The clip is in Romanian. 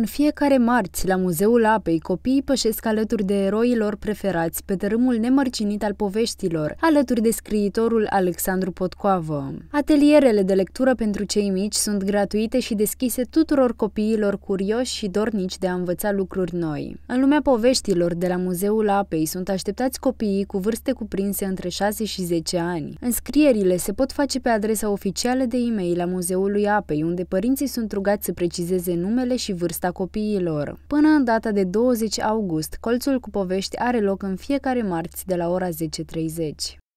În fiecare marți, la Muzeul Apei, copiii pășesc alături de eroilor lor preferați pe tărâmul nemărginit al poveștilor, alături de scriitorul Alexandru Potcoavă. Atelierele de lectură pentru cei mici sunt gratuite și deschise tuturor copiilor curioși și dornici de a învăța lucruri noi. În lumea poveștilor de la Muzeul Apei sunt așteptați copiii cu vârste cuprinse între 6 și 10 ani. Înscrierile se pot face pe adresa oficială de e-mail a Muzeului Apei, unde părinții sunt rugați să precizeze numele și vârsta a copiilor. Până în data de 20 august, colțul cu povești are loc în fiecare marți de la ora 10.30.